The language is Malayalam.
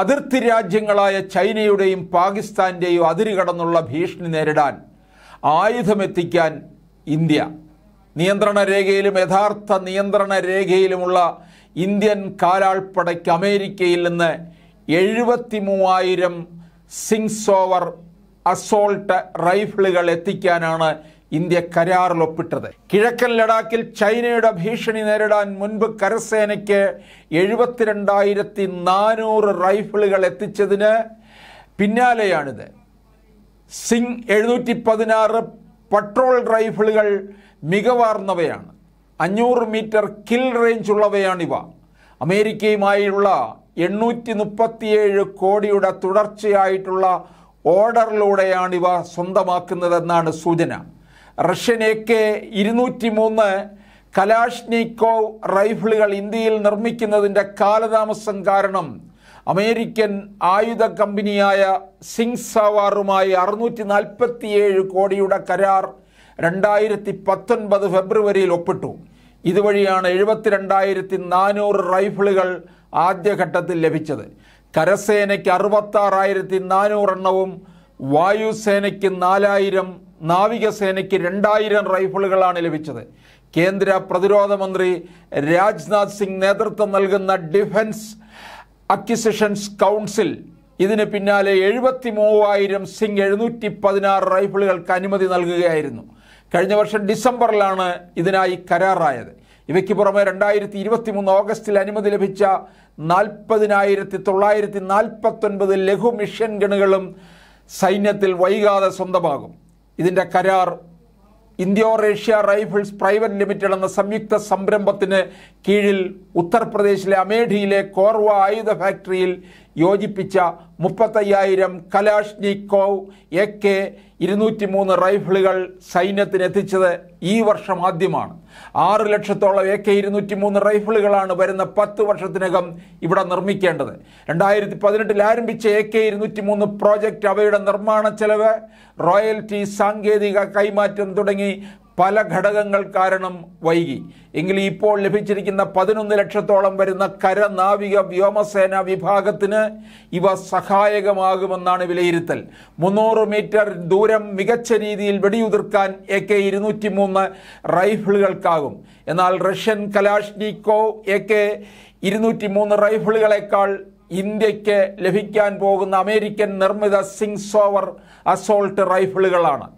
അതിർത്തി രാജ്യങ്ങളായ ചൈനയുടെയും പാകിസ്ഥാന്റെയും അതിരി കടന്നുള്ള ഭീഷണി നേരിടാൻ ആയുധമെത്തിക്കാൻ ഇന്ത്യ നിയന്ത്രണ രേഖയിലും യഥാർത്ഥ നിയന്ത്രണ രേഖയിലുമുള്ള ഇന്ത്യൻ കാലാൾപ്പടയ്ക്ക് അമേരിക്കയിൽ നിന്ന് എഴുപത്തി മൂവായിരം സിങ്സോവർ അസോൾട്ട് റൈഫിളുകൾ എത്തിക്കാനാണ് ഇന്ത്യ കരാറിൽ ഒപ്പിട്ടത് കിഴക്കൻ ലഡാക്കിൽ ചൈനയുടെ ഭീഷണി നേരിടാൻ മുൻപ് കരസേനയ്ക്ക് എഴുപത്തിരണ്ടായിരത്തി നാനൂറ് റൈഫിളുകൾ എത്തിച്ചതിന് പിന്നാലെയാണിത് സിംഗ് എഴുന്നൂറ്റി പതിനാറ് പട്രോൾ റൈഫിളുകൾ മികവാർന്നവയാണ് അഞ്ഞൂറ് മീറ്റർ കിൽ റേഞ്ച് ഉള്ളവയാണിവ അമേരിക്കയുമായുള്ള എണ്ണൂറ്റി മുപ്പത്തിയേഴ് കോടിയുടെ തുടർച്ചയായിട്ടുള്ള ഓർഡറിലൂടെയാണിവ സ്വന്തമാക്കുന്നതെന്നാണ് സൂചന റഷ്യൻ എ കെ ഇരുന്നൂറ്റി മൂന്ന് കലാഷ്നിക്കോവ് റൈഫിളുകൾ ഇന്ത്യയിൽ നിർമ്മിക്കുന്നതിൻ്റെ കാലതാമസം കാരണം അമേരിക്കൻ ആയുധ കമ്പനിയായ സിംഗ് സവാറുമായി അറുന്നൂറ്റി നാൽപ്പത്തിയേഴ് കോടിയുടെ കരാർ രണ്ടായിരത്തി പത്തൊൻപത് ഫെബ്രുവരിയിൽ ഒപ്പിട്ടു ഇതുവഴിയാണ് എഴുപത്തിരണ്ടായിരത്തി നാനൂറ് റൈഫിളുകൾ ആദ്യഘട്ടത്തിൽ ലഭിച്ചത് കരസേനയ്ക്ക് അറുപത്താറായിരത്തി നാനൂറെണ്ണവും വായുസേനയ്ക്ക് നാലായിരം നാവികസേനയ്ക്ക് രണ്ടായിരം റൈഫിളുകളാണ് ലഭിച്ചത് കേന്ദ്ര പ്രതിരോധ മന്ത്രി രാജ്നാഥ് സിംഗ് നേതൃത്വം നൽകുന്ന ഡിഫൻസ് അക്വിസിഷൻസ് കൗൺസിൽ ഇതിന് പിന്നാലെ എഴുപത്തി മൂവായിരം സിംഗ് എഴുന്നൂറ്റി പതിനാറ് റൈഫിളുകൾക്ക് അനുമതി നൽകുകയായിരുന്നു കഴിഞ്ഞ വർഷം ഡിസംബറിലാണ് ഇതിനായി കരാറായത് ഇവയ്ക്ക് പുറമെ രണ്ടായിരത്തി ഇരുപത്തി മൂന്ന് ഓഗസ്റ്റിൽ അനുമതി ലഭിച്ച നാൽപ്പതിനായിരത്തി തൊള്ളായിരത്തി നാൽപ്പത്തൊൻപത് ലഘു മിഷൻ ഗണുകളും സൈന്യത്തിൽ വൈകാതെ സ്വന്തമാകും ഇതിൻ്റെ കരാർ Indo Russia rifles private limited എന്ന സംയുക്ത സംരംഭത്തിന് കീഴിൽ ഉത്തർപ്രദേശിലെ അമേഠിയിലെ കോർവ ആയുധ ഫാക്ടറിയിൽ യോജിപ്പിച്ച മുപ്പത്തയ്യായിരം കലാഷ്നിക്കോവ് എ കെ ഇരുന്നൂറ്റി മൂന്ന് റൈഫിളുകൾ സൈന്യത്തിന് എത്തിച്ചത് ഈ വർഷം ആദ്യമാണ് ആറ് ലക്ഷത്തോളം എ കെ ഇരുന്നൂറ്റി മൂന്ന് റൈഫിളുകളാണ് വരുന്ന പത്ത് വർഷത്തിനകം ഇവിടെ നിർമ്മിക്കേണ്ടത് രണ്ടായിരത്തി പതിനെട്ടിൽ ആരംഭിച്ച എ കെ ഇരുന്നൂറ്റി മൂന്ന് പ്രോജക്റ്റ് അവയുടെ നിർമ്മാണ ചെലവ് റോയൽറ്റി സാങ്കേതിക കൈമാറ്റം തുടങ്ങി പല ഘടകങ്ങൾ കാരണം വൈകി എങ്കിലും ഇപ്പോൾ ലഭിച്ചിരിക്കുന്ന പതിനൊന്ന് ലക്ഷത്തോളം വരുന്ന കരനാവിക വ്യോമസേന വിഭാഗത്തിന് ഇവ സഹായകമാകുമെന്നാണ് വിലയിരുത്തൽ മുന്നൂറ് മീറ്റർ ദൂരം മികച്ച രീതിയിൽ വെടിയുതിർക്കാൻ എ കെ ഇരുന്നൂറ്റി മൂന്ന് റൈഫിളുകൾക്കാകും എന്നാൽ റഷ്യൻ കലാഷ്നിക്കോ എ കെ ഇരുന്നൂറ്റി മൂന്ന് റൈഫിളുകളെക്കാൾ ഇന്ത്യക്ക് ലഭിക്കാൻ പോകുന്ന അമേരിക്കൻ നിർമ്മിത സോവർ അസോൾട്ട് റൈഫിളുകളാണ്